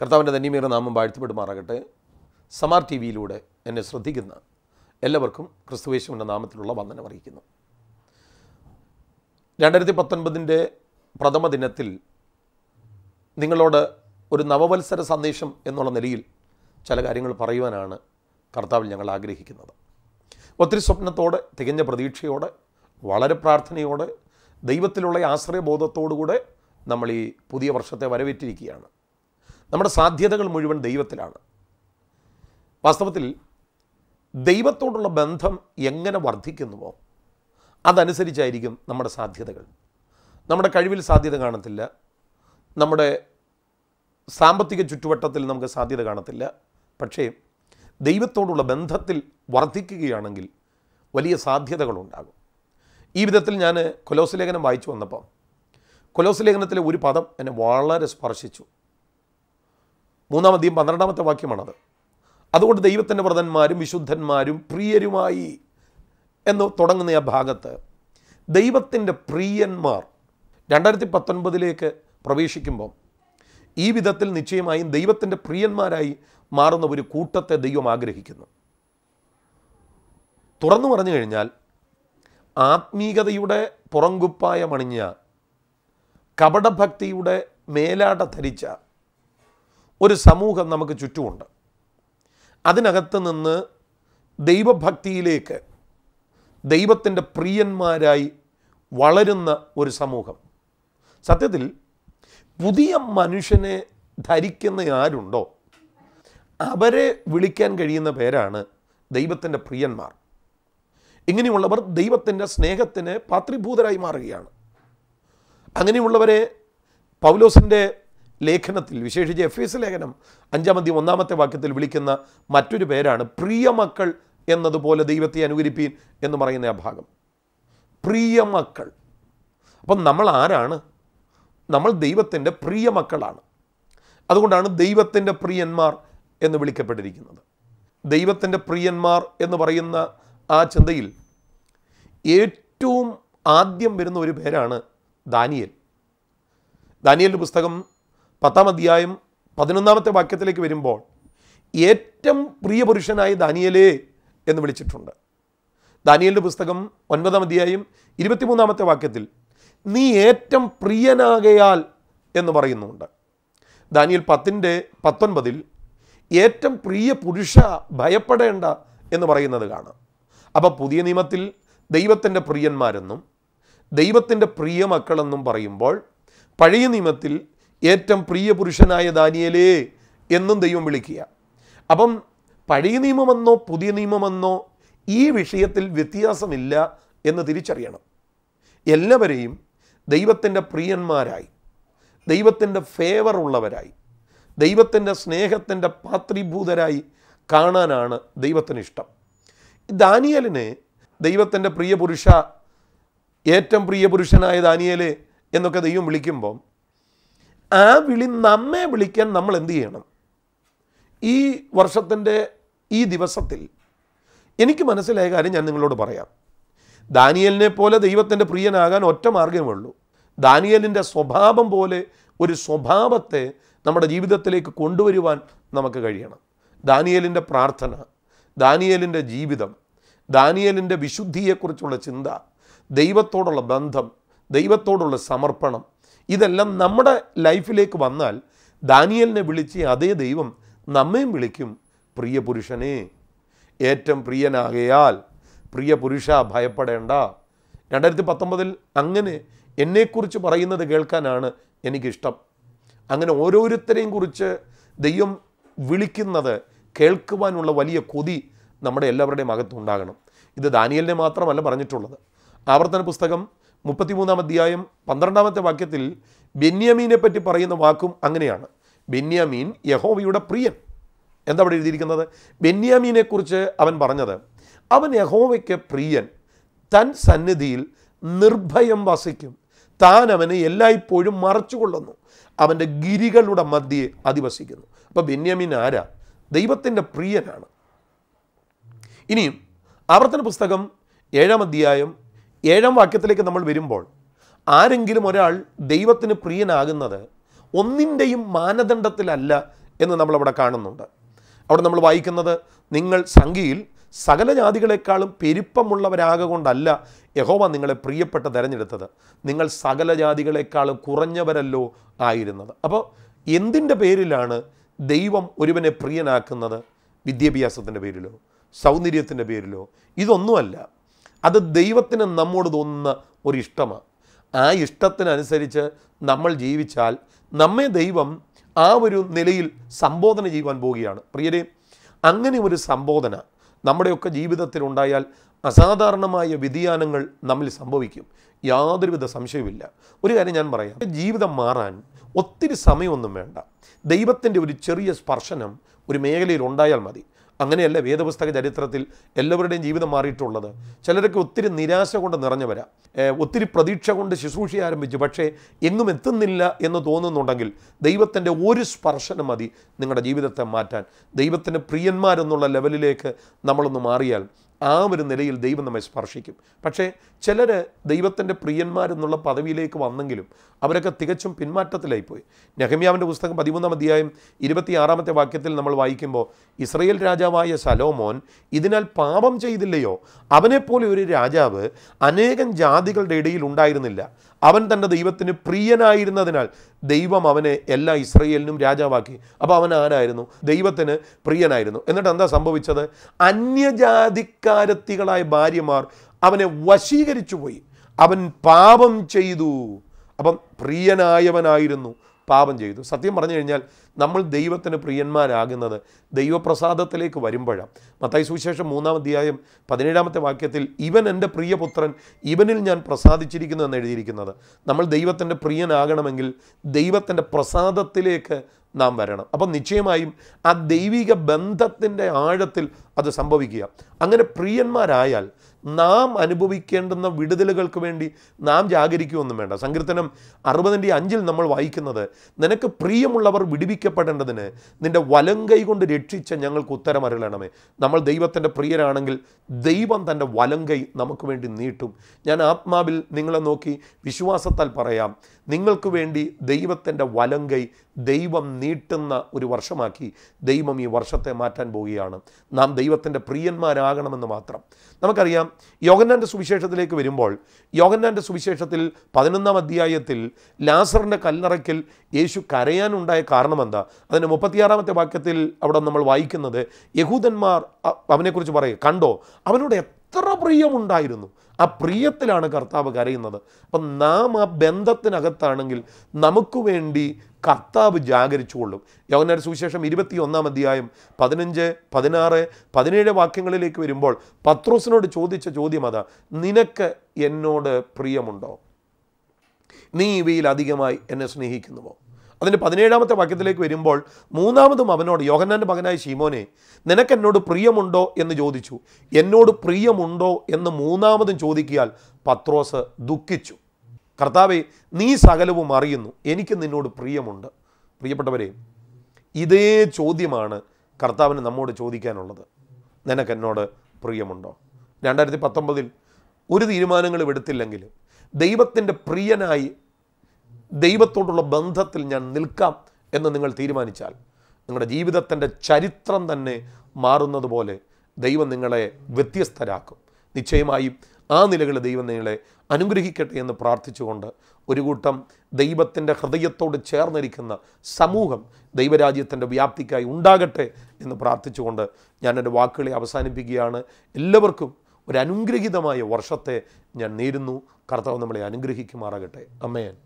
കർത്താവിൻ്റെ ധന്യമേറ നാമം വാഴ്ത്തപ്പെടുമാറാകട്ടെ സമാർ ടി വിയിലൂടെ എന്നെ ശ്രദ്ധിക്കുന്ന എല്ലാവർക്കും ക്രിസ്തുവേശുവിൻ്റെ നാമത്തിലുള്ള വന്ദനം അറിയിക്കുന്നു രണ്ടായിരത്തി പത്തൊൻപതിൻ്റെ പ്രഥമ ദിനത്തിൽ നിങ്ങളോട് ഒരു നവവത്സര സന്ദേശം എന്നുള്ള നിലയിൽ ചില കാര്യങ്ങൾ പറയുവാനാണ് കർത്താവിൽ ഞങ്ങൾ ആഗ്രഹിക്കുന്നത് ഒത്തിരി സ്വപ്നത്തോടെ തികഞ്ഞ പ്രതീക്ഷയോടെ വളരെ പ്രാർത്ഥനയോടെ ദൈവത്തിലുള്ള ആശ്രയബോധത്തോടുകൂടെ നമ്മൾ ഈ പുതിയ വർഷത്തെ വരവേറ്റിരിക്കുകയാണ് നമ്മുടെ സാധ്യതകൾ മുഴുവൻ ദൈവത്തിലാണ് വാസ്തവത്തിൽ ദൈവത്തോടുള്ള ബന്ധം എങ്ങനെ വർദ്ധിക്കുന്നുവോ അതനുസരിച്ചായിരിക്കും നമ്മുടെ സാധ്യതകൾ നമ്മുടെ കഴിവിൽ സാധ്യത കാണത്തില്ല നമ്മുടെ സാമ്പത്തിക ചുറ്റുവട്ടത്തിൽ നമുക്ക് സാധ്യത കാണത്തില്ല പക്ഷേ ദൈവത്തോടുള്ള ബന്ധത്തിൽ വർദ്ധിക്കുകയാണെങ്കിൽ വലിയ സാധ്യതകളുണ്ടാകും ഈ വിധത്തിൽ ഞാൻ കൊലോസ് ലേഖനം വായിച്ചു വന്നപ്പോൾ കൊലോസ് ലേഖനത്തിലെ ഒരു പദം എന്നെ വളരെ സ്പർശിച്ചു മൂന്നാമതെയും പന്ത്രണ്ടാമത്തെ വാക്യമാണത് അതുകൊണ്ട് ദൈവത്തിൻ്റെ വ്രതന്മാരും വിശുദ്ധന്മാരും പ്രിയരുമായി എന്ന് തുടങ്ങുന്ന ആ ഭാഗത്ത് ദൈവത്തിൻ്റെ പ്രിയന്മാർ രണ്ടായിരത്തി പത്തൊൻപതിലേക്ക് പ്രവേശിക്കുമ്പം ഈ വിധത്തിൽ നിശ്ചയമായും ദൈവത്തിൻ്റെ പ്രിയന്മാരായി മാറുന്ന ഒരു കൂട്ടത്തെ ദൈവം ആഗ്രഹിക്കുന്നു തുറന്നു പറഞ്ഞു കഴിഞ്ഞാൽ ആത്മീകതയുടെ പുറങ്കുപ്പായമണിഞ്ഞ കപടഭക്തിയുടെ മേലാട ധരിച്ച ഒരു സമൂഹം നമുക്ക് ചുറ്റുമുണ്ട് അതിനകത്ത് നിന്ന് ദൈവഭക്തിയിലേക്ക് ദൈവത്തിൻ്റെ പ്രിയന്മാരായി വളരുന്ന ഒരു സമൂഹം സത്യത്തിൽ പുതിയ മനുഷ്യനെ ധരിക്കുന്ന ആരുണ്ടോ അവരെ വിളിക്കാൻ കഴിയുന്ന പേരാണ് ദൈവത്തിൻ്റെ പ്രിയന്മാർ ഇങ്ങനെയുള്ളവർ ദൈവത്തിൻ്റെ സ്നേഹത്തിന് പാത്രിഭൂതരായി മാറുകയാണ് അങ്ങനെയുള്ളവരെ പൗലോസിൻ്റെ ലേഖനത്തിൽ വിശേഷിച്ച് എഫ് എസ് ലേഖനം അഞ്ചാമത്തെ ഒന്നാമത്തെ വാക്യത്തിൽ വിളിക്കുന്ന മറ്റൊരു പേരാണ് പ്രിയ മക്കൾ എന്നതുപോലെ ദൈവത്തെ അനുകരിപ്പീൻ എന്ന് പറയുന്ന ആ ഭാഗം പ്രിയ മക്കൾ അപ്പം നമ്മൾ ആരാണ് നമ്മൾ ദൈവത്തിൻ്റെ പ്രിയ മക്കളാണ് അതുകൊണ്ടാണ് ദൈവത്തിൻ്റെ പ്രിയന്മാർ എന്ന് വിളിക്കപ്പെട്ടിരിക്കുന്നത് ദൈവത്തിൻ്റെ പ്രിയന്മാർ എന്ന് പറയുന്ന ആ ചിന്തയിൽ ഏറ്റവും ആദ്യം വരുന്ന ഒരു പേരാണ് ദാനിയൽ ദാനിയലിൻ്റെ പുസ്തകം പത്താം അധ്യായം പതിനൊന്നാമത്തെ വാക്യത്തിലേക്ക് വരുമ്പോൾ ഏറ്റവും പ്രിയ പുരുഷനായ ദാനിയലേ എന്ന് വിളിച്ചിട്ടുണ്ട് ദാനിയലിൻ്റെ പുസ്തകം ഒൻപതാം അധ്യായം ഇരുപത്തിമൂന്നാമത്തെ വാക്യത്തിൽ നീ ഏറ്റവും പ്രിയനാകയാൽ എന്ന് പറയുന്നുണ്ട് ദാനിയൽ പത്തിൻ്റെ പത്തൊൻപതിൽ ഏറ്റവും പ്രിയ പുരുഷ ഭയപ്പെടേണ്ട എന്ന് പറയുന്നത് കാണാം അപ്പോൾ പുതിയ നിയമത്തിൽ ദൈവത്തിൻ്റെ പ്രിയന്മാരെന്നും ദൈവത്തിൻ്റെ പ്രിയ മക്കളെന്നും പറയുമ്പോൾ പഴയ നിയമത്തിൽ ഏറ്റവും പ്രിയപുരുഷനായ ദാനിയലേ എന്നും ദൈവം വിളിക്കുക അപ്പം പഴയ നിയമമെന്നോ പുതിയ നിയമമെന്നോ ഈ വിഷയത്തിൽ വ്യത്യാസമില്ല എന്ന് തിരിച്ചറിയണം എല്ലാവരെയും ദൈവത്തിൻ്റെ പ്രിയന്മാരായി ദൈവത്തിൻ്റെ ഫേവർ ഉള്ളവരായി ദൈവത്തിൻ്റെ സ്നേഹത്തിൻ്റെ പാത്രീഭൂതരായി കാണാനാണ് ദൈവത്തിന് ഇഷ്ടം ദാനിയലിനെ ദൈവത്തിൻ്റെ പുരുഷ ഏറ്റവും പ്രിയപുരുഷനായ ദാനിയലെ എന്നൊക്കെ ദൈവം വിളിക്കുമ്പം ആ വിളി നമ്മെ വിളിക്കാൻ നമ്മൾ എന്ത് ചെയ്യണം ഈ വർഷത്തിൻ്റെ ഈ ദിവസത്തിൽ എനിക്ക് മനസ്സിലായ കാര്യം ഞാൻ നിങ്ങളോട് പറയാം ദാനിയലിനെ പോലെ ദൈവത്തിൻ്റെ പ്രിയനാകാൻ ഒറ്റ മാർഗ്ഗമേ ഉള്ളൂ ദാനിയലിൻ്റെ സ്വഭാവം പോലെ ഒരു സ്വഭാവത്തെ നമ്മുടെ ജീവിതത്തിലേക്ക് കൊണ്ടുവരുവാൻ നമുക്ക് കഴിയണം ദാനിയലിൻ്റെ പ്രാർത്ഥന ദാനിയലിൻ്റെ ജീവിതം ദാനിയലിൻ്റെ വിശുദ്ധിയെക്കുറിച്ചുള്ള ചിന്ത ദൈവത്തോടുള്ള ബന്ധം ദൈവത്തോടുള്ള സമർപ്പണം ഇതെല്ലാം നമ്മുടെ ലൈഫിലേക്ക് വന്നാൽ ദാനിയലിനെ വിളിച്ച് അതേ ദൈവം നമ്മയും വിളിക്കും പ്രിയ പുരുഷനെ ഏറ്റവും പ്രിയനാകയാൽ പ്രിയ പുരുഷ ഭയപ്പെടേണ്ട രണ്ടായിരത്തി പത്തൊമ്പതിൽ അങ്ങനെ എന്നെക്കുറിച്ച് പറയുന്നത് കേൾക്കാനാണ് എനിക്കിഷ്ടം അങ്ങനെ ഓരോരുത്തരെയും കുറിച്ച് ദൈവം വിളിക്കുന്നത് കേൾക്കുവാനുള്ള വലിയ കൊതി നമ്മുടെ എല്ലാവരുടെയും അകത്തുണ്ടാകണം ഇത് ദാനിയലിനെ മാത്രമല്ല പറഞ്ഞിട്ടുള്ളത് ആവർത്തന പുസ്തകം മുപ്പത്തിമൂന്നാം അധ്യായം പന്ത്രണ്ടാമത്തെ വാക്യത്തിൽ ബെന്യാമീനെ പറ്റി പറയുന്ന വാക്കും അങ്ങനെയാണ് ബെന്യാമീൻ യഹോവയുടെ പ്രിയൻ എന്താ അവിടെ എഴുതിയിരിക്കുന്നത് ബെന്യാമീനെക്കുറിച്ച് അവൻ പറഞ്ഞത് അവൻ യഹോവയ്ക്ക് പ്രിയൻ തൻ സന്നിധിയിൽ നിർഭയം വസിക്കും താൻ അവനെ എല്ലായ്പ്പോഴും മറച്ചുകൊള്ളുന്നു അവൻ്റെ ഗിരികളുടെ മധ്യയെ അധിവസിക്കുന്നു അപ്പോൾ ബെന്യാമീൻ ആരാ ദൈവത്തിൻ്റെ പ്രിയനാണ് ഇനിയും ആവർത്തന പുസ്തകം ഏഴാം അധ്യായം ഏഴാം വാക്യത്തിലേക്ക് നമ്മൾ വരുമ്പോൾ ആരെങ്കിലും ഒരാൾ ദൈവത്തിന് പ്രിയനാകുന്നത് ഒന്നിൻ്റെയും മാനദണ്ഡത്തിലല്ല എന്ന് നമ്മളവിടെ കാണുന്നുണ്ട് അവിടെ നമ്മൾ വായിക്കുന്നത് നിങ്ങൾ സംഖ്യയിൽ സകല ജാതികളെക്കാളും പെരുപ്പമുള്ളവരാകൊണ്ടല്ല യഹോവ നിങ്ങളെ പ്രിയപ്പെട്ട തിരഞ്ഞെടുത്തത് നിങ്ങൾ സകല ജാതികളെക്കാളും കുറഞ്ഞവരല്ലോ ആയിരുന്നത് അപ്പോൾ എന്തിൻ്റെ പേരിലാണ് ദൈവം ഒരുവനെ പ്രിയനാക്കുന്നത് വിദ്യാഭ്യാസത്തിൻ്റെ പേരിലോ സൗന്ദര്യത്തിൻ്റെ പേരിലോ ഇതൊന്നുമല്ല അത് ദൈവത്തിന് നമ്മോട് തോന്നുന്ന ഒരു ഇഷ്ടമാണ് ആ ഇഷ്ടത്തിനനുസരിച്ച് നമ്മൾ ജീവിച്ചാൽ നമ്മെ ദൈവം ആ ഒരു നിലയിൽ സംബോധന ചെയ്യുവാൻ പോവുകയാണ് പ്രിയരെ അങ്ങനെ ഒരു സംബോധന നമ്മുടെയൊക്കെ ജീവിതത്തിൽ ഉണ്ടായാൽ അസാധാരണമായ വ്യതിയാനങ്ങൾ നമ്മിൽ സംഭവിക്കും യാതൊരുവിധ സംശയവുമില്ല ഒരു കാര്യം ഞാൻ പറയാം ജീവിതം മാറാൻ ഒത്തിരി സമയമൊന്നും വേണ്ട ദൈവത്തിൻ്റെ ഒരു ചെറിയ സ്പർശനം ഒരു മേഖലയിൽ ഉണ്ടായാൽ മതി അങ്ങനെയല്ല വേദപുസ്തക ചരിത്രത്തിൽ എല്ലാവരുടെയും ജീവിതം മാറിയിട്ടുള്ളത് ചിലരൊക്കെ ഒത്തിരി നിരാശ കൊണ്ട് നിറഞ്ഞവരാ ഒത്തിരി പ്രതീക്ഷ കൊണ്ട് ശുശ്രൂഷ ആരംഭിച്ചു പക്ഷേ എങ്ങും എത്തുന്നില്ല എന്ന് തോന്നുന്നുണ്ടെങ്കിൽ ദൈവത്തിൻ്റെ ഒരു സ്പർശനം മതി നിങ്ങളുടെ ജീവിതത്തെ മാറ്റാൻ ദൈവത്തിന് പ്രിയന്മാരെന്നുള്ള ലെവലിലേക്ക് നമ്മളൊന്ന് മാറിയാൽ ആ ഒരു നിലയിൽ ദൈവം നമ്മെ സ്പർശിക്കും പക്ഷേ ചിലർ ദൈവത്തിൻ്റെ പ്രിയന്മാരെന്നുള്ള പദവിയിലേക്ക് വന്നെങ്കിലും അവരൊക്കെ തികച്ചും പിന്മാറ്റത്തിലായിപ്പോയി നെഹമ്യാവിൻ്റെ പുസ്തകം പതിമൂന്നാം അധ്യായം ഇരുപത്തിയാറാമത്തെ വാക്യത്തിൽ നമ്മൾ വായിക്കുമ്പോൾ ഇസ്രയേൽ രാജാവായ സലോമോൻ ഇതിനാൽ പാപം ചെയ്തില്ലയോ അവനെപ്പോലെ ഒരു രാജാവ് അനേകം ജാതികളുടെ ഇടയിൽ ഉണ്ടായിരുന്നില്ല അവൻ തൻ്റെ ദൈവത്തിന് പ്രിയനായിരുന്നതിനാൽ ദൈവം അവനെ എല്ലാ ഇസ്രയേലിനും രാജാവാക്കി അപ്പോൾ അവൻ ആരായിരുന്നു ദൈവത്തിന് പ്രിയനായിരുന്നു എന്നിട്ട് എന്താ സംഭവിച്ചത് അന്യജാതിക്കാരത്തികളായ ഭാര്യമാർ അവനെ വശീകരിച്ചു പോയി അവൻ പാപം ചെയ്തു അപ്പം പ്രിയനായവനായിരുന്നു പാപം ചെയ്തു സത്യം പറഞ്ഞു കഴിഞ്ഞാൽ നമ്മൾ ദൈവത്തിന് പ്രിയന്മാരാകുന്നത് ദൈവപ്രസാദത്തിലേക്ക് വരുമ്പോഴാണ് മത്തായി സുവിശേഷം മൂന്നാം അധ്യായം പതിനേഴാമത്തെ വാക്യത്തിൽ ഇവൻ എൻ്റെ പ്രിയപുത്രൻ ഇവനിൽ ഞാൻ പ്രസാദിച്ചിരിക്കുന്നു എന്ന് എഴുതിയിരിക്കുന്നത് നമ്മൾ ദൈവത്തിൻ്റെ പ്രിയനാകണമെങ്കിൽ ദൈവത്തിൻ്റെ പ്രസാദത്തിലേക്ക് നാം വരണം അപ്പം നിശ്ചയമായും ആ ദൈവിക ബന്ധത്തിൻ്റെ ആഴത്തിൽ അത് സംഭവിക്കുക അങ്ങനെ പ്രിയന്മാരായാൽ നാം അനുഭവിക്കേണ്ടുന്ന വിടുതലുകൾക്ക് വേണ്ടി നാം ജാഗരിക്കുമൊന്നും വേണ്ട സങ്കീർത്തനം അറുപതിൻ്റെ അഞ്ചിൽ നമ്മൾ വായിക്കുന്നത് നിനക്ക് പ്രിയമുള്ളവർ വിടിവിക്കപ്പെടേണ്ടതിന് നിന്റെ കൈ കൊണ്ട് രക്ഷിച്ച ഞങ്ങൾക്ക് ഉത്തരമരുളണമേ നമ്മൾ ദൈവത്തിൻ്റെ പ്രിയരാണെങ്കിൽ ദൈവം തൻ്റെ കൈ നമുക്ക് വേണ്ടി നീട്ടും ഞാൻ ആത്മാവിൽ നിങ്ങളെ നോക്കി വിശ്വാസത്താൽ പറയാം നിങ്ങൾക്ക് വേണ്ടി ദൈവത്തിൻ്റെ കൈ ദൈവം നീ നീട്ടുന്ന ഒരു വർഷമാക്കി ദൈവം ഈ വർഷത്തെ മാറ്റാൻ പോവുകയാണ് നാം ദൈവത്തിൻ്റെ പ്രിയന്മാരാകണമെന്ന് മാത്രം നമുക്കറിയാം യോഗന്നാൻ്റെ സുവിശേഷത്തിലേക്ക് വരുമ്പോൾ യോഗന്നാൻ്റെ സുവിശേഷത്തിൽ പതിനൊന്നാം അധ്യായത്തിൽ ലാസറിൻ്റെ കല്ലറയ്ക്കൽ യേശു കരയാനുണ്ടായ കാരണമെന്താ അതിൻ്റെ മുപ്പത്തിയാറാമത്തെ വാക്യത്തിൽ അവിടെ നമ്മൾ വായിക്കുന്നത് യഹൂദന്മാർ അവനെക്കുറിച്ച് പറയുക കണ്ടോ അവനോട് എത്ര പ്രിയമുണ്ടായിരുന്നു ആ പ്രിയത്തിലാണ് കർത്താവ് കരയുന്നത് അപ്പം നാം ആ ബന്ധത്തിനകത്താണെങ്കിൽ നമുക്ക് വേണ്ടി കർത്താവ് ജാഗരിച്ചുകൊള്ളും യോഗനാട് സുവിശേഷം ഇരുപത്തി ഒന്നാം അധ്യായം പതിനഞ്ച് പതിനാറ് പതിനേഴ് വാക്യങ്ങളിലേക്ക് വരുമ്പോൾ പത്രോസിനോട് ചോദിച്ച ചോദ്യം അതാ നിനക്ക് എന്നോട് പ്രിയമുണ്ടോ നീ ഇവയിൽ അധികമായി എന്നെ സ്നേഹിക്കുന്നുവോ അതിൻ്റെ പതിനേഴാമത്തെ വാക്യത്തിലേക്ക് വരുമ്പോൾ മൂന്നാമതും അവനോട് യോഹന്നാൻ്റെ മകനായ ഷീമോനെ നിനക്ക് എന്നോട് പ്രിയമുണ്ടോ എന്ന് ചോദിച്ചു എന്നോട് പ്രിയമുണ്ടോ എന്ന് മൂന്നാമതും ചോദിക്കിയാൽ പത്രോസ് ദുഃഖിച്ചു കർത്താവെ നീ സകലവും അറിയുന്നു എനിക്ക് നിന്നോട് പ്രിയമുണ്ട് പ്രിയപ്പെട്ടവരെ ഇതേ ചോദ്യമാണ് കർത്താവിന് നമ്മോട് ചോദിക്കാനുള്ളത് നിനക്ക് എന്നോട് പ്രിയമുണ്ടോ രണ്ടായിരത്തി പത്തൊമ്പതിൽ ഒരു തീരുമാനങ്ങളും എടുത്തില്ലെങ്കിൽ ദൈവത്തിൻ്റെ പ്രിയനായി ദൈവത്തോടുള്ള ബന്ധത്തിൽ ഞാൻ നിൽക്കാം എന്ന് നിങ്ങൾ തീരുമാനിച്ചാൽ നിങ്ങളുടെ ജീവിതത്തിൻ്റെ ചരിത്രം തന്നെ മാറുന്നത് പോലെ ദൈവം നിങ്ങളെ വ്യത്യസ്തരാക്കും നിശ്ചയമായും ആ നിലകൾ ദൈവം നിങ്ങളെ അനുഗ്രഹിക്കട്ടെ എന്ന് പ്രാർത്ഥിച്ചുകൊണ്ട് ഒരു കൂട്ടം ദൈവത്തിൻ്റെ ഹൃദയത്തോട് ചേർന്നിരിക്കുന്ന സമൂഹം ദൈവരാജ്യത്തിൻ്റെ വ്യാപ്തിക്കായി ഉണ്ടാകട്ടെ എന്ന് പ്രാർത്ഥിച്ചുകൊണ്ട് ഞാൻ എൻ്റെ വാക്കുകളെ അവസാനിപ്പിക്കുകയാണ് എല്ലാവർക്കും ഒരു അനുഗ്രഹീതമായ വർഷത്തെ ഞാൻ നേരുന്നു കർത്താവ് നമ്മളെ അനുഗ്രഹിക്കുമാറാകട്ടെ അമ്മയാൻ